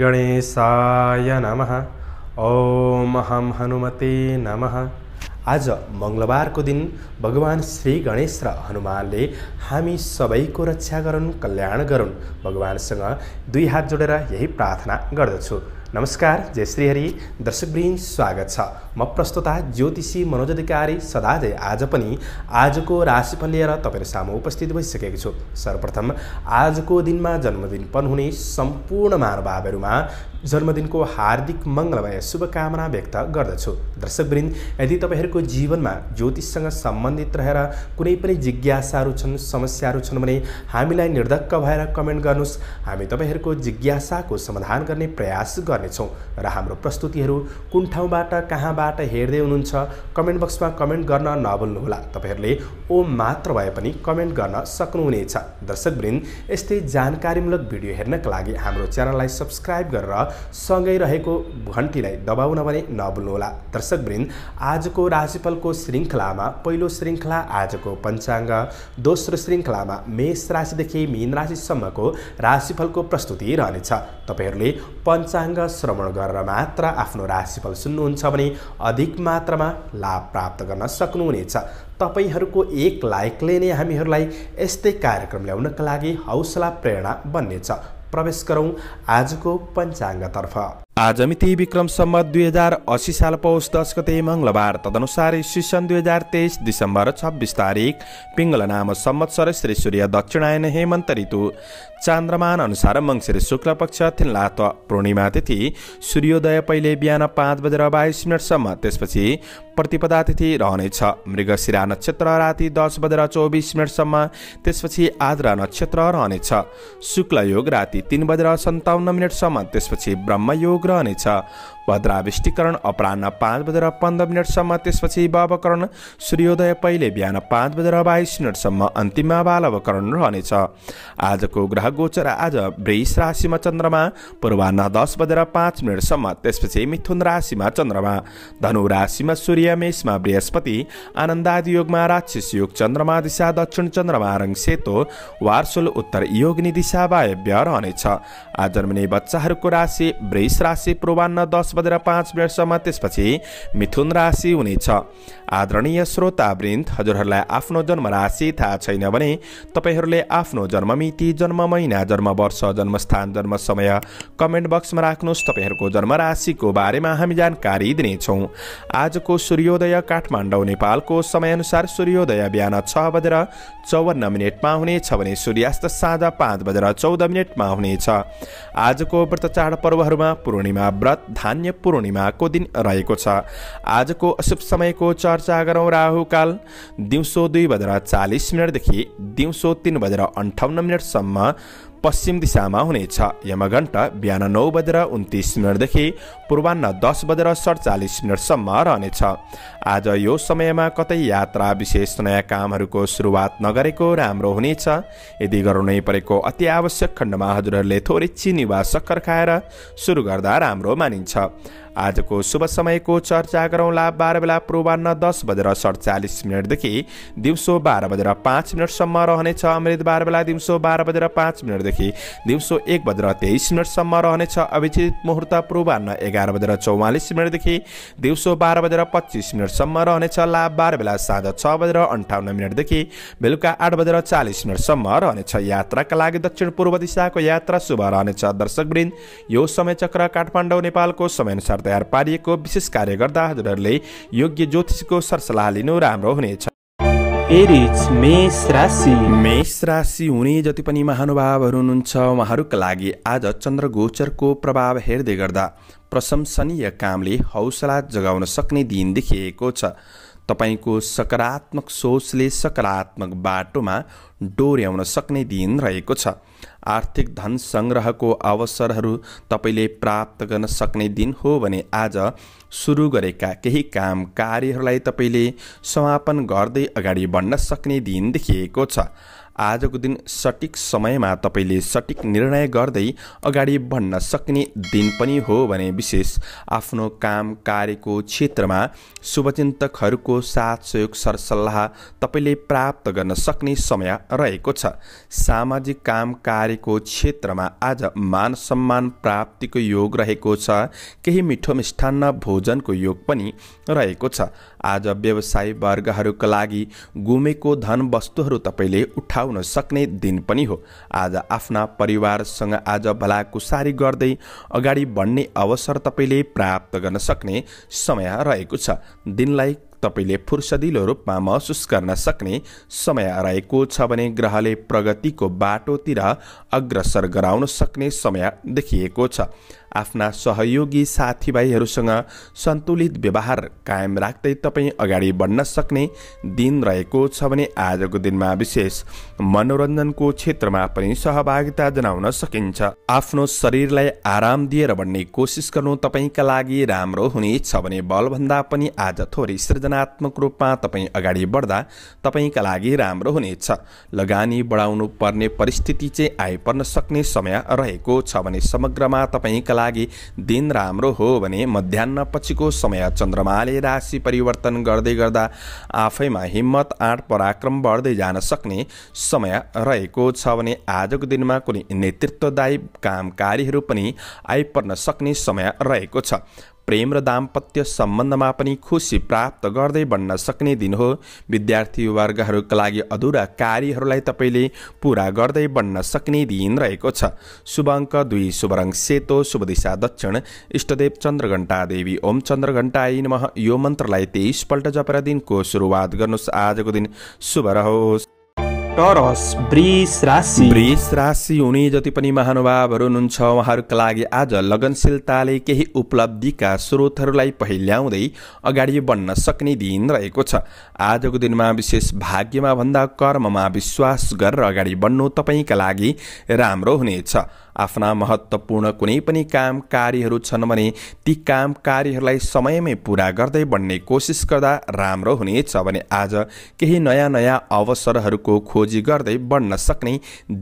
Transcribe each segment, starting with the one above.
गणेशाय नमः ओम हम हनुमते नम आज मङ्गलबारको दिन भगवान् श्री गणेश र हनुमानले हामी सबैको रक्षा गरून् कल्याण गरून् भगवान्सँग दुई हात जोडेर यही प्रार्थना गर्दछु नमस्कार जय श्री हरि दर्शकवृन्द स्वागत छ म प्रस्तुता ज्योतिषी मनोज अधिकारी सदाजय आज पनि आजको राशिफल लिएर तपाईँहरू सामु उपस्थित भइसकेको छु सर्वप्रथम आजको दिनमा जन्मदिन पन हुने सम्पूर्ण महानुभावहरूमा जन्मदिनको हार्दिक मङ्गलमय शुभकामना व्यक्त गर्दछु दर्शकवृन्द यदि तपाईँहरूको जीवनमा ज्योतिषसँग सम्बन्धित रहेर कुनै पनि जिज्ञासाहरू छन् समस्याहरू छन् भने हामीलाई निर्धक्क भएर कमेन्ट गर्नुहोस् हामी तपाईँहरूको जिज्ञासाको समाधान गर्ने प्रयास गर्नेछौँ र हाम्रो प्रस्तुतिहरू कुन ठाउँबाट कहाँबाट हेर्दै हुनुहुन्छ कमेन्ट बक्समा कमेन्ट गर्न नभुल्नुहोला तपाईँहरूले ओ मात्र भए पनि कमेन्ट गर्न सक्नुहुनेछ दर्शकवृन्द यस्तै जानकारीमूलक भिडियो हेर्नका लागि हाम्रो च्यानललाई सब्सक्राइब गरेर सँगै रहेको घन्टीलाई दबाउन भने नबुल्नुहोला दर्शकवृन्द आजको राशिफलको श्रृङ्खलामा पहिलो श्रृङ्खला आजको पञ्चाङ्ग दोस्रो श्रृङ्खलामा मेष राशिदेखि मीन राशिसम्मको राशिफलको प्रस्तुति रहनेछ तपाईँहरूले पञ्चाङ्ग श्रवण गरेर मात्र आफ्नो राशिफल सुन्नुहुन्छ भने अधिक मात्रामा लाभ प्राप्त गर्न सक्नुहुनेछ तपाईँहरूको एक लाइकले नै हामीहरूलाई यस्तै कार्यक्रम ल्याउनका लागि हौसला प्रेरणा बन्नेछ प्रवेश गरौँ आजको पञ्चाङ्गतर्फ आज मिति विक्रम सम्मत दुई हजार असी साल पौष दस गते मङ्गलबार तदनुसार इसी सन् दुई हजार तेइस दिसम्बर छब्बिस तारिक पिङ्गल नाम सम्मत्सर श्री सूर्य दक्षिणायन हेमन्त ऋतु चान्द्रमान अनुसार मङ्सिर शुक्ल पक्ष थिन्लात पूर्णिमा तिथि सूर्योदय पहिले बिहान पाँच बजेर बाइस मिनटसम्म त्यसपछि प्रतिपदा तिथि रहनेछ मृगशिरा नक्षत्र राति दस बजेर चौबिस मिनटसम्म त्यसपछि आद्रा नक्षत्र रहनेछ शुक्ल योग राति तिन बजेर सन्ताउन्न मिनटसम्म त्यसपछि ब्रह्मयोग रहनेछ भद्राविष्टिकरण अपराह पाँच बजेर पन्ध्र मिनटसम्म त्यसपछि बावकरण सूर्योदय पहिले बिहान पाँच बजेर बाइस मिनटसम्म अन्तिममा बालवकरण रहनेछ आजको ग्रह गोचर आज वृष राशिमा चन्द्रमा पूर्वान्न दस बजेर पाँच मिनटसम्म त्यसपछि मिथुन राशिमा चन्द्रमा धनु राशिमा सूर्य मेषमा बृहस्पति आनन्दादि योगमा राक्षस योग चन्द्रमा दिशा दक्षिण चन्द्रमा रङ सेतो वार्सुल उत्तर योगनी दिशा वायव्य रहनेछ आज जन्मिने बच्चाहरूको राशि वृष राशि पूर्वान्न दस बजेर पाँच मिनटसम्म त्यसपछि मिथुन राशि हुनेछ आदरणीय श्रोतावृन्द हजुरहरूलाई आफ्नो जन्म राशि थाहा छैन भने तपाईँहरूले आफ्नो जन्म मिति जन्म महिना जन्म वर्ष जन्मस्थान जन्म समय कमेन्ट बक्समा राख्नुहोस् तपाईँहरूको जन्म राशिको बारेमा हामी जानकारी दिनेछौँ आजको सूर्योदय काठमाडौँ नेपालको समयअनुसार सूर्योदय बिहान छ बजेर चौवन्न मिनटमा हुनेछ भने सूर्यास्त साँझ पाँच बजेर चौध मिनटमा हुनेछ आजको व्रत चाड पर्वहरूमा पूर्णिमा व्रत धान्य चैतन्य पूर्णिमाको दिन रहेको छ आजको अशुभ समयको चर्चा गरौँ राहुकाल दिउँसो दुई बजेर चालिस मिनटदेखि दिउँसो तिन बजेर अन्ठाउन्न मिनटसम्म पश्चिम दिशामा हुनेछ यमघण्ट बिहान नौ बजेर उन्तिस मिनटदेखि पूर्वान्न दस बजेर सडचालिस मिनटसम्म रहनेछ आज यो समयमा कतै यात्रा विशेष नयाँ कामहरूको सुरुवात नगरेको राम्रो हुनेछ यदि नै परेको अति आवश्यक खण्डमा हजुरहरूले थोरै चिनी वा सक्खर खाएर सुरु गर्दा राम्रो मानिन्छ आजको शुभ समयको चर्चा गरौँला बाह्र बेला पूर्वान्न दस बजेर सडचालिस मिनटदेखि दिउँसो बाह्र बजेर पाँच मिनटसम्म रहनेछ अमृत बाह्र बेला दिउँसो बाह्र बजेर पाँच मिनटदेखि दिउँसो एक बजेर तेइस मिनटसम्म रहनेछ अभिजित मुहुर्त पूर्वान्न एघार बजेर चौवालिस मिनटदेखि दिउँसो बाह्र बजेर पच्चिस मिनटसम्म रहनेछ लाभ बाह्र बेला साँझ छ बजेर अन्ठाउन्न मिनटदेखि बेलुका आठ बजेर चालिस मिनटसम्म रहनेछ यात्राका लागि दक्षिण पूर्व दिशाको यात्रा शुभ रहनेछ दर्शकवृन्द यो समय चक्र काठमाडौँ नेपालको समयअनुसार तयार पारिएको विशेष कार्य गर्दा हजुरहरूले योग्य ज्योतिषको सरसल्लाह लिनु राम्रो हुनेछ मेष राशि मेष राशि हुने जति पनि महानुभावहरू हुनुहुन्छ उहाँहरूका लागि आज चन्द्र गोचरको प्रभाव हेर्दै गर्दा प्रशंसनीय कामले हौसला जगाउन सक्ने दिन देखिएको छ तपाईँको सकारात्मक सोचले सकारात्मक बाटोमा डोर्याउन सक्ने दिन रहेको छ आर्थिक धन सङ्ग्रहको अवसरहरू तपाईँले प्राप्त गर्न सक्ने दिन हो भने आज सुरु गरेका केही काम कार्यहरूलाई तपाईँले समापन गर्दै अगाडि बढ्न सक्ने दिन देखिएको छ आजको दिन सठिक समयमा तपाईँले सठिक निर्णय गर्दै अगाडि बढ्न सक्ने दिन पनि हो भने विशेष आफ्नो काम कार्यको क्षेत्रमा शुभचिन्तकहरूको साथ सहयोग सरसल्लाह तपाईँले प्राप्त गर्न सक्ने समय रहेको छ सामाजिक काम कार्यको क्षेत्रमा आज मान सम्मान प्राप्तिको योग रहेको छ केही मिठो मिष्ठान्न भोजनको योग पनि रहेको छ आज व्यवसाय वर्गहरूका लागि गुमेको धन वस्तुहरू तपाईँले उठाउ बिताउन सक्ने दिन पनि हो आज आफ्ना परिवारसँग आज भलाकुसारी गर्दै अगाडि बढ्ने अवसर तपाईँले प्राप्त गर्न सक्ने समय रहेको छ दिनलाई तपाईँले फुर्सदिलो रूपमा महसुस गर्न सक्ने समय रहेको छ भने ग्रहले प्रगतिको बाटोतिर अग्रसर गराउन सक्ने समय देखिएको छ आफ्ना सहयोगी साथीभाइहरूसँग सन्तुलित व्यवहार कायम राख्दै तपाईँ अगाडि बढ्न सक्ने दिन रहेको छ भने आजको दिनमा विशेष मनोरञ्जनको क्षेत्रमा पनि सहभागिता जनाउन सकिन्छ आफ्नो शरीरलाई आराम दिएर बढ्ने कोसिस गर्नु तपाईँका लागि राम्रो हुनेछ भने बलभन्दा पनि आज थोरै सृजनात्मक रूपमा तपाईँ अगाडि बढ्दा तपाईँका लागि राम्रो हुनेछ लगानी बढाउनु पर्ने परिस्थिति चाहिँ आइपर्न सक्ने समय रहेको छ भने समग्रमा तपाईँका लागि लागि दिन राम्रो हो भने मध्याहपछिको समय चन्द्रमाले राशि परिवर्तन गर्दै गर्दा आफैमा हिम्मत आँट पराक्रम बढ्दै जान सक्ने समय रहेको छ भने आजको दिनमा कुनै नेतृत्वदायी कामकारीहरू पनि आइपर्न सक्ने समय रहेको छ प्रेम र दाम्पत्य सम्बन्धमा पनि खुसी प्राप्त गर्दै बन्न सक्ने दिन हो विद्यार्थी वर्गहरूका लागि अधुरा कार्यहरूलाई तपाईँले पुरा गर्दै बन्न सक्ने दिन रहेको छ शुभ अङ्क दुई शुभ सेतो शुभ दिशा दक्षिण इष्टदेव चन्द्रघण्टा देवी ओम चन्द्रघण्टाई नमः यो मन्त्रलाई तेइसपल्ट जपेर दिनको सुरुवात गर्नुहोस् आजको दिन शुभ रहोस् टरस वृष राशि वृष राशि हुने जति पनि महानुभावहरू हुनुहुन्छ उहाँहरूका लागि आज लगनशीलताले केही उपलब्धिका स्रोतहरूलाई पहिल्याउँदै अगाडि बढ्न सक्ने दिन रहेको छ आजको दिनमा विशेष भाग्यमा भन्दा कर्ममा विश्वास गरेर अगाडि बढ्नु तपाईँका लागि राम्रो हुनेछ आफ्ना महत्त्वपूर्ण कुनै पनि काम कार्यहरू छन् भने ती काम कार्यहरूलाई समयमै पुरा गर्दै बढ्ने कोसिस गर्दा राम्रो हुनेछ भने आज केही नयाँ नयाँ अवसरहरूको खोजी गर्दै बढ्न सक्ने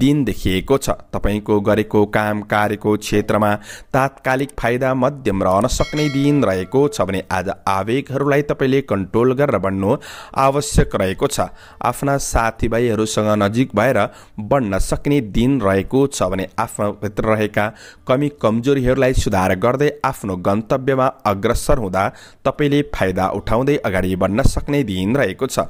दिन देखिएको छ तपाईँको गरेको काम कार्यको क्षेत्रमा तात्कालिक फाइदा मध्यम रहन सक्ने दिन रहेको छ भने आज आवेगहरूलाई तपाईँले कन्ट्रोल गरेर बढ्नु आवश्यक रहेको छ आफ्ना साथीभाइहरूसँग नजिक भएर बढ्न सक्ने दिन रहेको छ भने आफ्नो क्षेत्रभित्र रहेका कमी कमजोरीहरूलाई सुधार गर्दै आफ्नो गन्तव्यमा अग्रसर हुँदा तपाईँले फाइदा उठाउँदै अगाडि बढ्न सक्ने दिन रहेको छ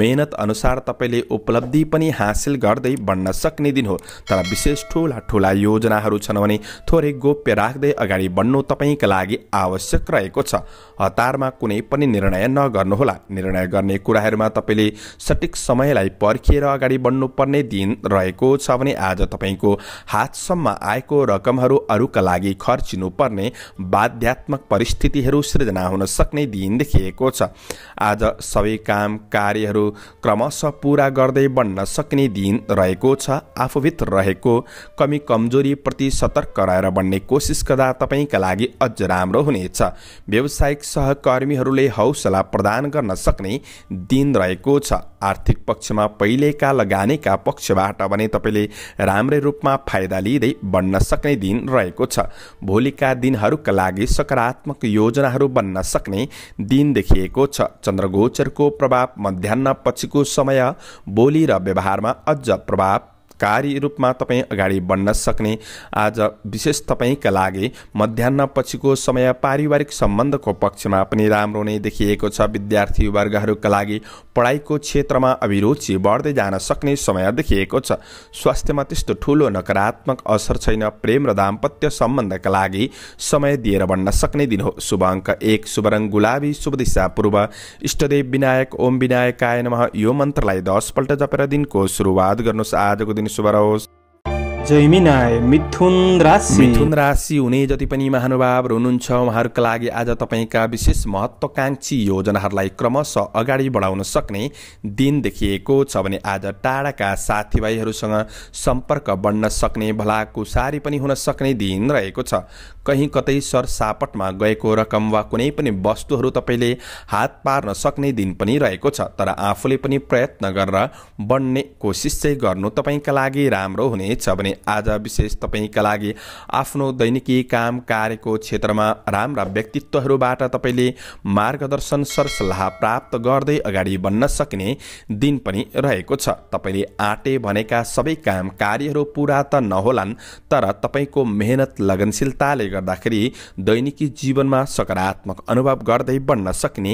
मेहनत अनुसार तपाईँले उपलब्धि पनि हासिल गर्दै बढ्न सक्ने दिन हो तर विशेष ठुला ठुला योजनाहरू छन् भने थोरै गोप्य राख्दै अगाडि बढ्नु तपाईँका लागि आवश्यक रहेको छ हतारमा कुनै पनि निर्णय नगर्नुहोला निर्णय गर्ने कुराहरूमा तपाईँले सठिक समयलाई पर्खिएर अगाडि बढ्नुपर्ने दिन रहेको छ भने आज तपाईँको हातसम्म काममा आएको रकमहरू अरूका लागि खर्चिनुपर्ने बाध्यात्मक परिस्थितिहरू सृजना हुन सक्ने दिन देखिएको छ आज सबै काम कार्यहरू क्रमशः पुरा गर्दै बन्न सक्ने दिन रहेको छ आफूभित्र रहेको कमी कमजोरीप्रति सतर्क रहेर बन्ने कोसिस गर्दा तपाईँका लागि अझ राम्रो हुनेछ व्यावसायिक सहकर्मीहरूले हौसला प्रदान गर्न सक्ने दिन रहेको छ आर्थिक पक्षमा पहिलेका लगानीका पक्षबाट भने तपाईँले राम्रै रूपमा फाइदा लिँदै बन्न सक्ने दिन रहेको छ भोलिका दिनहरूका लागि सकारात्मक योजनाहरू बन्न सक्ने दिन देखिएको छ चन्द्रगोचरको प्रभाव मध्याह पछिको समय बोली र व्यवहारमा अझ प्रभाव कार्य रूपमा तपाईँ अगाडि बढ्न सक्ने आज विशेष तपाईँका लागि मध्याह पछिको समय पारिवारिक सम्बन्धको पक्षमा पनि राम्रो नै देखिएको छ विद्यार्थी वर्गहरूका लागि पढाइको क्षेत्रमा अभिरुचि बढ्दै जान सक्ने समय देखिएको छ स्वास्थ्यमा त्यस्तो ठुलो नकारात्मक असर छैन प्रेम र दाम्पत्य सम्बन्धका लागि समय दिएर बन्न सक्ने दिन हो शुभ अङ्क एक शुभ गुलाबी शुभ दिशा पूर्व इष्टदेव विनायक ओम विनायकाय नमः यो मन्त्रलाई दसपल्ट जपेर दिनको सुरुवात गर्नुहोस् आजको दिन दिन शुभ रहोस् मिथुन राशि मिथुन राशि हुने जति पनि महानुभावहरू हुनुहुन्छ उहाँहरूका लागि आज तपाईँका विशेष महत्त्वकाङ्क्षी योजनाहरूलाई क्रमशः अगाडि बढाउन सक्ने दिन देखिएको छ भने आज टाढाका साथीभाइहरूसँग सम्पर्क बढ्न सक्ने भलाकुसारी पनि हुन सक्ने दिन रहेको छ कहीँ कतै सर सापटमा गएको रकम वा कुनै पनि वस्तुहरू तपाईँले हात पार्न सक्ने दिन पनि रहेको छ तर आफूले पनि प्रयत्न गरेर बन्ने कोसिस चाहिँ गर्नु तपाईँका लागि राम्रो हुनेछ भने आज विशेष तपाईँका लागि आफ्नो दैनिकी काम कार्यको क्षेत्रमा राम्रा व्यक्तित्वहरूबाट तपाईँले मार्गदर्शन सरसल्लाह प्राप्त गर्दै अगाडि बढ्न सक्ने दिन पनि रहेको छ तपाईँले आँटे भनेका सबै काम कार्यहरू पुरा त नहोलान् तर तपाईँको मेहनत लगनशीलताले गर्दाखेरि दैनिकी जीवनमा सकारात्मक अनुभव गर्दै बन्न सक्ने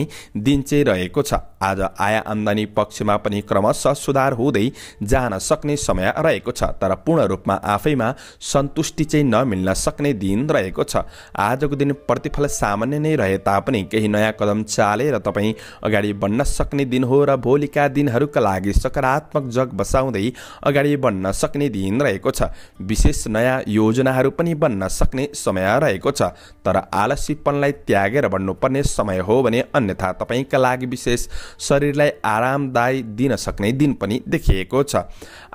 दिन चाहिँ रहेको छ आज आय आम्दानी पक्षमा पनि क्रमशः सुधार हुँदै जान सक्ने समय रहेको छ तर पूर्ण रूपमा आफैमा सन्तुष्टि चाहिँ नमिल्न सक्ने दिन रहेको छ आजको दिन प्रतिफल सामान्य नै रहे तापनि केही नयाँ कदम चालेर तपाईँ अगाडि बढ्न सक्ने दिन हो र भोलिका दिनहरूका लागि सकारात्मक जग बसाउँदै अगाडि बढ्न सक्ने दिन रहेको छ विशेष नयाँ योजनाहरू पनि बन्न सक्ने समय रहेको छ तर आलसीपनलाई त्यागेर भन्नुपर्ने समय हो भने अन्यथा तपाईँका लागि विशेष शरीरलाई आरामदायी दिन सक्ने दिन पनि देखिएको छ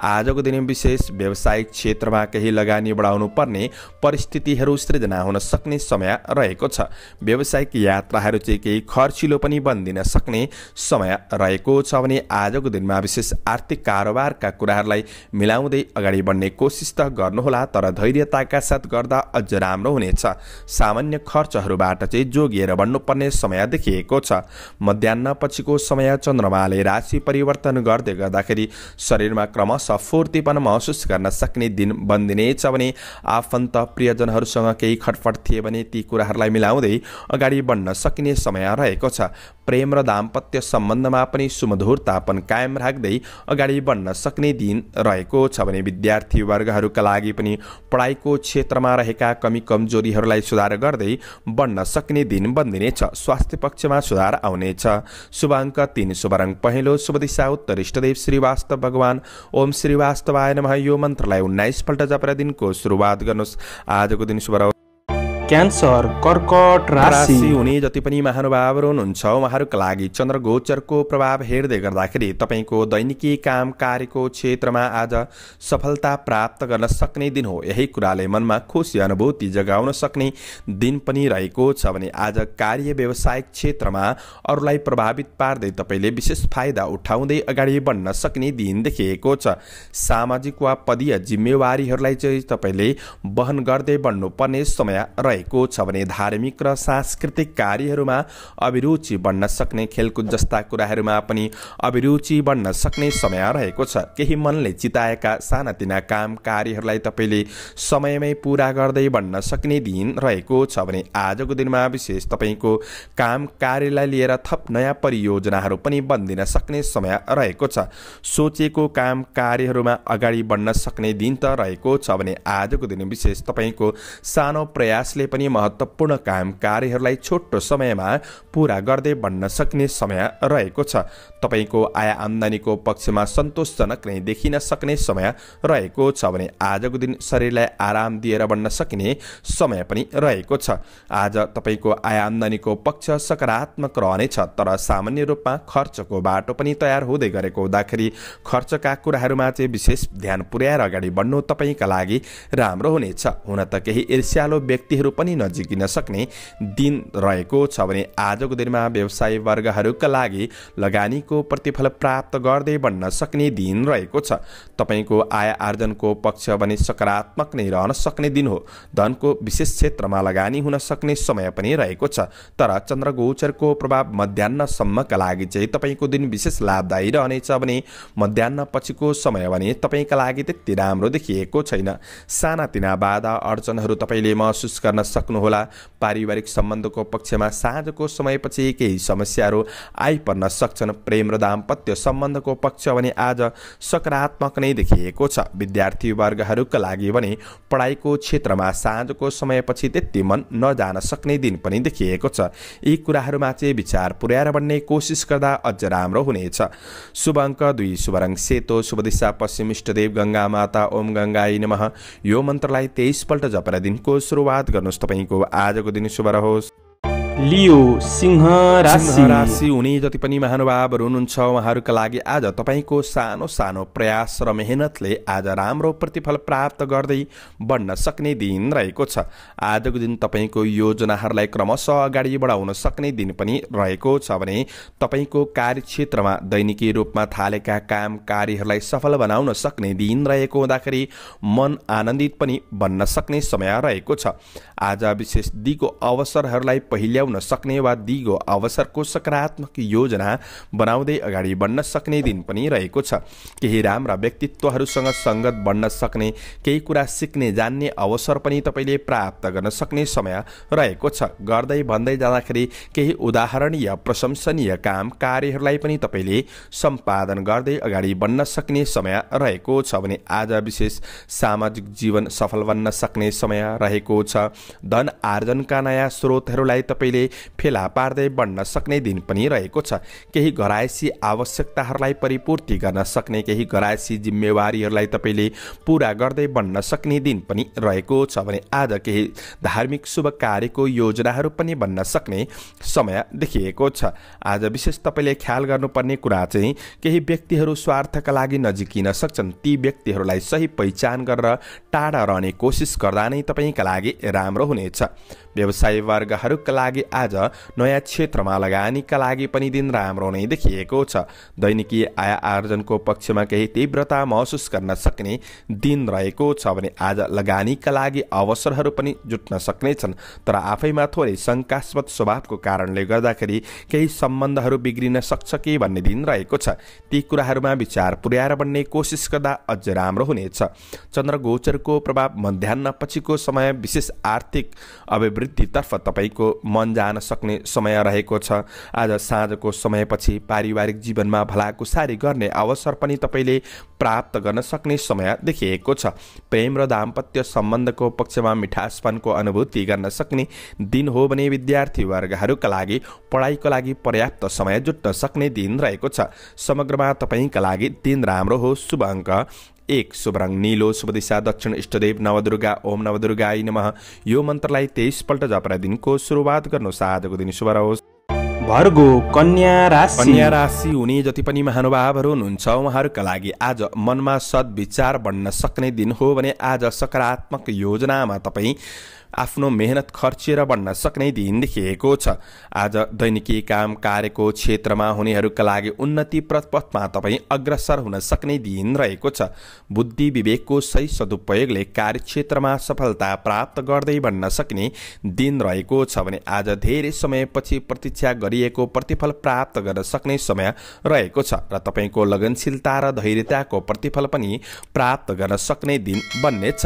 आजको दिन विशेष व्यावसायिक क्षेत्रमा केही लगानी बढाउनु पर्ने परिस्थितिहरू सृजना हुन सक्ने समय रहेको छ व्यावसायिक यात्राहरू चाहिँ केही खर्चिलो पनि बनिदिन सक्ने समय रहेको छ भने आजको दिनमा विशेष आर्थिक कारोबारका कुराहरूलाई मिलाउँदै अगाडि बढ्ने कोसिस त गर्नुहोला तर धैर्यताका साथ गर्दा अझ राम्रो हुने हुनेछ सामान्य खर्चहरूबाट चाहिँ जोगिएर बन्नुपर्ने समय देखिएको छ मध्याह पछिको समय चन्द्रमाले राशि परिवर्तन गर्दै गर्दाखेरि शरीरमा क्रमशः फुर्तिपन महसुस गर्न सक्ने दिन बनिदिनेछ भने आफन्त प्रियजनहरूसँग केही खटफट थिए भने ती कुराहरूलाई मिलाउँदै अगाडि बढ्न सकिने समय रहेको छ प्रेम र दाम्पत्य सम्बन्धमा पनि सुमधुरतापन कायम राख्दै अगाडि बढ्न सक्ने दिन रहेको छ भने विद्यार्थीवर्गहरूका लागि पनि पढाइको क्षेत्रमा रहेका कमी कमजोर कमजोरीहरूलाई सुधार गर्दै बन्न सक्ने दिन बन्दिनेछ स्वास्थ्य पक्षमा सुधार आउनेछ शुभाङ्क तिन शुभरङ पहेँलो शुभ दिशा उत्तर इष्टदेव श्रीवास्तव भगवान ओम आयन भयो यो मन्त्रलाई उन्नाइसपल्ट जपरा दिनको सुरुवात गर्नुहोस् आजको दिन शुभ क्यान्सर कर्कट राशि हुने जति पनि महानुभावहरू हुनुहुन्छ उहाँहरूका लागि चन्द्र गोचरको प्रभाव हेर्दै गर्दाखेरि तपाईँको दैनिकी काम कार्यको क्षेत्रमा आज सफलता प्राप्त गर्न सक्ने दिन हो यही कुराले मनमा खुसी अनुभूति जगाउन सक्ने दिन पनि रहेको छ भने आज कार्य व्यवसायिक क्षेत्रमा अरूलाई प्रभावित पार्दै तपाईँले विशेष फाइदा उठाउँदै अगाडि बढ्न सक्ने दिन देखिएको छ सामाजिक वा पदीय जिम्मेवारीहरूलाई चाहिँ तपाईँले वहन गर्दै बढ्नुपर्ने समय रहेको छ भने धार्मिक र सांस्कृतिक कार्यहरूमा अभिरुचि बन्न सक्ने खेलकुद जस्ता कुराहरूमा पनि अभिरुचि बन्न सक्ने समय रहेको छ केही मनले चिताएका सानातिना काम कार्यहरूलाई तपाईँले समयमै पुरा गर्दै बन्न सक्ने दिन रहेको छ भने आजको दिनमा विशेष तपाईँको काम कार्यलाई लिएर थप नयाँ परियोजनाहरू पनि बन्दिन सक्ने समय रहेको छ सोचेको काम कार्यहरूमा अगाडि बढ्न सक्ने दिन त रहेको छ भने आजको दिन विशेष तपाईँको सानो प्रयासले जसले पनि महत्त्वपूर्ण काम कार्यहरूलाई छोटो समयमा पुरा गर्दै बन्न सक्ने समय रहेको छ तपाईँको आय आम्दानीको पक्षमा सन्तोषजनक नै देखिन सक्ने समय रहेको छ भने आजको दिन शरीरलाई आराम दिएर बन्न सकिने समय पनि रहेको छ आज तपाईँको आय आम्दानीको पक्ष सकारात्मक रहनेछ तर सामान्य रूपमा खर्चको बाटो पनि तयार हुँदै गरेको हुँदाखेरि खर्चका कुराहरूमा चाहिँ विशेष ध्यान पुर्याएर अगाडि बढ्नु तपाईँका लागि राम्रो हुनेछ हुन त केही ईर्ष्यालो व्यक्तिहरू पनि नजिकिन सक्ने दिन रहेको छ भने आजको दिनमा व्यवसाय वर्गहरूका लागि लगानीको प्रतिफल प्राप्त गर्दै बन्न सक्ने दिन रहेको छ तपाईँको आय आर्जनको पक्ष भने सकारात्मक नै रहन सक्ने दिन हो धनको विशेष क्षेत्रमा लगानी हुन सक्ने समय पनि रहेको छ तर चन्द्रगोचरको प्रभाव मध्याहसम्मका लागि चाहिँ तपाईँको दिन विशेष लाभदायी रहनेछ भने मध्याह पछिको समय भने तपाईँका लागि त्यति राम्रो देखिएको छैन सानातिना बाधा अडचनहरू तपाईँले महसुस गर्न सक्नुहोला पारिवारिक सम्बन्धको पक्षमा साँझको समयपछि केही समस्याहरू आइपर्न सक्छन् प्रेम र दाम्पत्य सम्बन्धको पक्ष भने आज सकारात्मक नै देखिएको छ विद्यार्थी वर्गहरूका लागि भने पढाइको क्षेत्रमा साँझको समयपछि त्यति मन नजान सक्ने दिन पनि देखिएको छ यी कुराहरूमा चाहिँ विचार पुर्याएर बन्ने कोसिस गर्दा अझ राम्रो हुनेछ शुभ अङ्क दुई शुभ सेतो शुभ दिशा पश्चिम इष्टदेव गङ्गा माता ओम गङ्गाई नमः यो मन्त्रलाई तेइसपल्ट जपेर दिनको सुरुवात गर्नु होस् तपाईँको आजको दिन शुभ रहोस् लियो सिंह राशि हुने जति पनि महानुभावहरू हुनुहुन्छ उहाँहरूका लागि आज तपाईँको सानो सानो प्रयास र मेहनतले आज राम्रो प्रतिफल प्राप्त गर्दै बढ्न सक्ने दिन रहेको छ आजको दिन तपाईँको योजनाहरूलाई क्रमशः अगाडि बढाउन सक्ने दिन पनि रहेको छ भने तपाईँको कार्यक्षेत्रमा दैनिकी रूपमा थालेका काम कार्यहरूलाई सफल बनाउन सक्ने दिन रहेको हुँदाखेरि मन आनन्दित पनि बन्न सक्ने समय रहेको छ आज विशेष दिगो अवसरहरूलाई पहिल्या ल्याउन सक्ने वा दिगो अवसरको सकारात्मक योजना बनाउँदै अगाडि बढ्न सक्ने दिन पनि रहेको छ केही राम्रा व्यक्तित्वहरूसँग सङ्गत बढ्न सक्ने केही कुरा सिक्ने जान्ने अवसर पनि तपाईँले प्राप्त गर्न सक्ने समय रहेको छ गर्दै भन्दै जाँदाखेरि केही उदाहरणीय प्रशंसनीय काम कार्यहरूलाई पनि तपाईँले सम्पादन गर्दै अगाडि बढ्न सक्ने समय रहेको छ भने आज विशेष सामाजिक जीवन सफल बन्न सक्ने समय रहेको छ धन आर्जनका नयाँ स्रोतहरूलाई तपाईँले समितिले फेला पार्दै बन्न सक्ने दिन पनि रहेको छ केही घरायसी आवश्यकताहरूलाई परिपूर्ति गर्न सक्ने केही घरायसी जिम्मेवारीहरूलाई तपाईँले पुरा गर्दै बन्न सक्ने दिन पनि रहेको छ भने आज केही धार्मिक शुभ कार्यको योजनाहरू पनि बन्न सक्ने समय देखिएको छ आज विशेष तपाईँले ख्याल गर्नुपर्ने कुरा चाहिँ केही व्यक्तिहरू स्वार्थका लागि नजिकिन सक्छन् ती व्यक्तिहरूलाई सही पहिचान गरेर टाढा रहने कोसिस गर्दा नै तपाईँका लागि राम्रो हुनेछ व्यवसाय वर्गहरूका लागि आज नयाँ क्षेत्रमा लगानीका लागि पनि दिन राम्रो नै देखिएको छ दैनिकी आय आर्जनको पक्षमा केही तीव्रता महसुस गर्न सक्ने दिन रहेको छ भने आज लगानीका लागि अवसरहरू पनि जुट्न सक्नेछन् तर आफैमा थोरै शङ्कास्पद स्वभावको कारणले गर्दाखेरि केही सम्बन्धहरू बिग्रिन सक्छ कि भन्ने दिन रहेको छ ती कुराहरूमा विचार पुर्याएर बन्ने कोसिस गर्दा अझ राम्रो हुनेछ चन्द्रगोचरको प्रभाव मध्याह पछिको समय विशेष आर्थिक अभिवृद्धितर्फ तपाईँको मन जान सक्ने समय रहेको छ आज साँझको समयपछि पारिवारिक जीवनमा भलाकुसारी गर्ने अवसर पनि तपाईँले प्राप्त गर्न सक्ने समय देखिएको छ प्रेम र दाम्पत्य सम्बन्धको पक्षमा मिठासपनको अनुभूति गर्न सक्ने दिन हो भने विद्यार्थी वर्गहरूका लागि पढाइको लागि पर्याप्त समय जुट्न सक्ने दिन रहेको छ समग्रमा तपाईँका लागि दिन राम्रो हो शुभ अङ्क एक शुभराङ निलो दिशा दक्षिण इष्टदेव नवदुर्गा ओम नवदुर्गा नमः यो मन्त्रलाई तेइसपल्ट जपरा दिनको सुरुवात गर्नुहोस् आजको दिन शुभ रहोस् भर्गो कन्या राशि कन्या राशि हुने जति पनि महानुभावहरू हुनुहुन्छ उहाँहरूका लागि आज मनमा सद्विचार बन्न सक्ने दिन हो भने आज सकारात्मक योजनामा तपाईँ आफ्नो मेहनत खर्चिएर बन्न सक्ने दिन देखिएको छ आज दैनिकी काम कार्यको क्षेत्रमा हुनेहरूका लागि उन्नति पथमा तपाईँ अग्रसर हुन सक्ने दिन रहेको छ बुद्धि विवेकको सही सदुपयोगले कार्यक्षेत्रमा सफलता प्राप्त गर्दै बन्न सक्ने दिन रहेको छ भने आज धेरै समयपछि प्रतीक्षा गरिएको प्रतिफल प्राप्त गर्न सक्ने समय रहेको छ र तपाईँको लगनशीलता र धैर्यताको प्रतिफल पनि प्राप्त गर्न सक्ने दिन बन्नेछ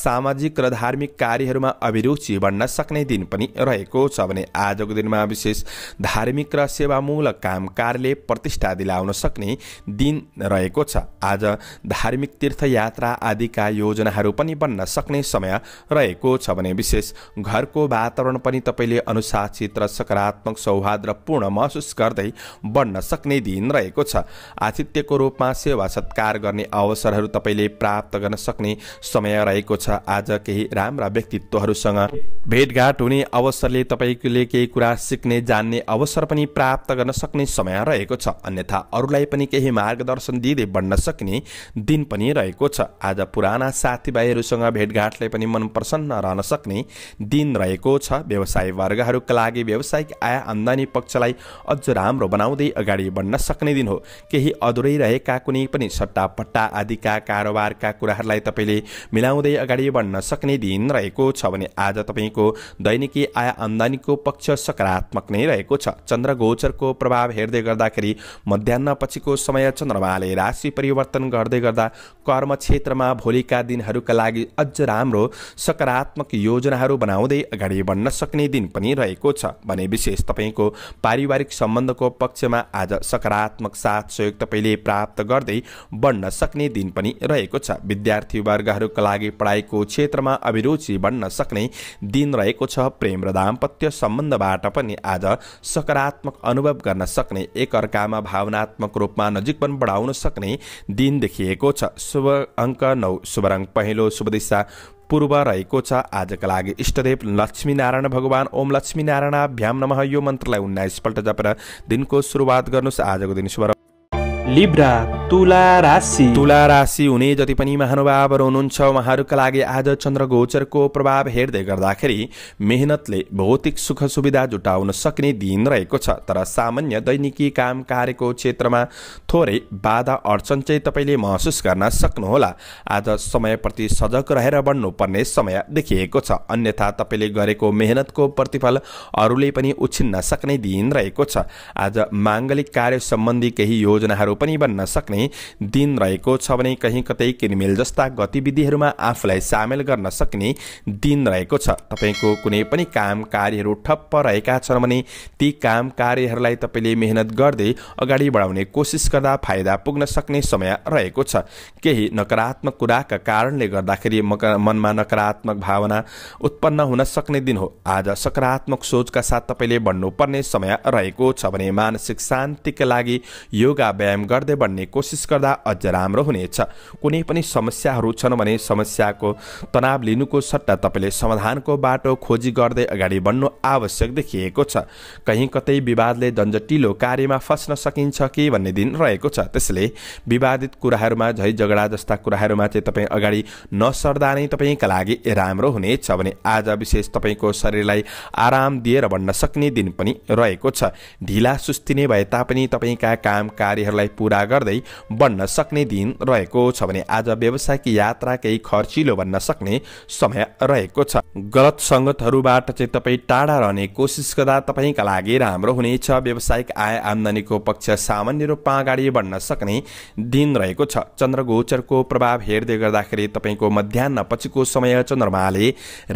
सामाजिक र धार्मिक कार्यहरूमा अभिरुचि बढ्न सक्ने दिन पनि रहेको छ भने आजको दिनमा विशेष धार्मिक र सेवामूलक कामकारले प्रतिष्ठा दिलाउन सक्ने दिन रहेको छ आज धार्मिक तीर्थयात्रा आदिका योजनाहरू पनि बन्न सक्ने समय रहेको छ भने विशेष घरको वातावरण पनि तपाईँले अनुशासित र सकारात्मक सौहार्द र पूर्ण महसुस गर्दै बढ्न सक्ने दिन रहेको छ आतिथ्यको रूपमा सेवा सत्कार गर्ने अवसरहरू तपाईँले प्राप्त गर्न सक्ने समय रहेको छ आज केही राम्रा व्यक्तित्वहरू तपाईँहरूसँग भेटघाट हुने अवसरले तपाईँले केही कुरा सिक्ने जान्ने अवसर पनि प्राप्त गर्न सक्ने समय रहेको छ अन्यथा अरूलाई पनि केही मार्गदर्शन दिँदै बढ्न सक्ने दिन पनि रहेको छ आज पुराना साथीभाइहरूसँग भेटघाटले पनि मन प्रसन्न रहन सक्ने दिन रहेको छ व्यवसाय वर्गहरूका लागि व्यावसायिक आय आम्दानी पक्षलाई अझ राम्रो बनाउँदै अगाडि बढ्न सक्ने दिन हो केही अधुरै रहेका कुनै पनि सट्टापट्टा आदिका कारोबारका कुराहरूलाई तपाईँले मिलाउँदै अगाडि बढ्न सक्ने दिन रहेको छ भने आज तपाईँको दैनिकी आय आम्दानीको पक्ष सकारात्मक नै रहेको छ चन्द्र गोचरको प्रभाव हेर्दै गर्दाखेरि मध्याहपछिको समय चन्द्रमाले राशि परिवर्तन गर्दै गर्दा कर्म क्षेत्रमा भोलिका दिनहरूका लागि अझ राम्रो सकारात्मक योजनाहरू बनाउँदै अगाडि बढ्न सक्ने दिन पनि रहेको छ भने विशेष तपाईँको पारिवारिक सम्बन्धको पक्षमा आज सकारात्मक साथ सहयोग तपाईँले प्राप्त गर्दै बढ्न सक्ने दिन पनि रहेको छ विद्यार्थी विद्यार्थीवर्गहरूका लागि पढाइको क्षेत्रमा अभिरुचि बढ्न सक्ने सक्ने दिन रहेको छ प्रेम र दाम्पत्य सम्बन्धबाट पनि आज सकारात्मक अनुभव गर्न सक्ने एकअर्कामा भावनात्मक रूपमा नजिकपन बढाउन सक्ने दिन देखिएको छ शुभ अङ्क नौ शुभ रङ पहिलो शुभ दिशा पूर्व रहेको छ आजका लागि इष्टदेव लक्ष्मीनारायण भगवान् ओम लक्ष्मीनारायण भ्याम नमः यो मन्त्रलाई उन्नाइसपल्ट जपेर दिनको सुरुवात गर्नुहोस् आजको दिन शुभ लिब्रा तुला राशि तुला राशि हुने जति पनि महानुभावहरू हुनुहुन्छ उहाँहरूका लागि आज चन्द्र गोचरको प्रभाव हेर्दै गर्दाखेरि मेहनतले भौतिक सुख सुविधा जुटाउन सक्ने दिन रहेको छ तर सामान्य दैनिकी काम कार्यको क्षेत्रमा थोरै बाधा अडचन चाहिँ तपाईँले महसुस गर्न सक्नुहोला आज समयप्रति सजग रहेर बढ्नुपर्ने समय देखिएको छ अन्यथा तपाईँले गरेको मेहनतको प्रतिफल अरूले पनि उछिन्न सक्ने दिन रहेको छ आज माङ्गलिक कार्य सम्बन्धी केही योजनाहरू पनि बन्न सक्ने दिन रहेको छ भने कहीँ कतै किनमेल जस्ता गतिविधिहरूमा आफूलाई सामेल गर्न सक्ने दिन रहेको छ तपाईँको कुनै पनि काम कार्यहरू ठप्प रहेका छन् भने ती काम कार्यहरूलाई तपाईँले मेहनत गर्दै अगाडि बढाउने कोसिस गर्दा फाइदा पुग्न सक्ने समय रहेको छ केही नकारात्मक कुराका कारणले गर्दाखेरि मनमा नकारात्मक भावना उत्पन्न हुन सक्ने दिन हो आज सकारात्मक सोचका साथ तपाईँले भन्नुपर्ने समय रहेको छ भने मानसिक शान्तिका लागि योगा व्यायाम गर्दै बन्ने कोसिस गर्दा अझ राम्रो हुनेछ कुनै पनि समस्याहरू छन् भने समस्याको तनाव लिनुको सट्टा तपाईँले समाधानको बाटो खोजी गर्दै अगाडि बढ्नु आवश्यक देखिएको छ कहीँ कतै विवादले झन्झटिलो कार्यमा फस्न सकिन्छ कि भन्ने दिन रहेको छ त्यसले विवादित कुराहरूमा झै झगडा जस्ता कुराहरूमा चाहिँ तपाईँ अगाडि नसर्दा नै तपाईँका लागि राम्रो हुनेछ भने आज विशेष तपाईँको शरीरलाई आराम दिएर बन्न सक्ने दिन पनि रहेको छ ढिला नै भए तापनि तपाईँका काम कार्यहरूलाई पूरा गर्दै बन्न सक्ने दिन रहेको छ भने आज व्यवसायिक यात्रा केही खर्चिलो बन्न सक्ने समय रहेको छ गलत सङ्गतहरूबाट चाहिँ तपाईँ टाढा रहने कोसिस गर्दा तपाईँका लागि राम्रो हुनेछ व्यावसायिक आय आम्दानीको पक्ष सामान्य रूपमा अगाडि बढ्न सक्ने दिन रहेको छ चन्द्र गोचरको प्रभाव हेर्दै गर्दाखेरि तपाईँको मध्याह पछिको समय चन्द्रमाले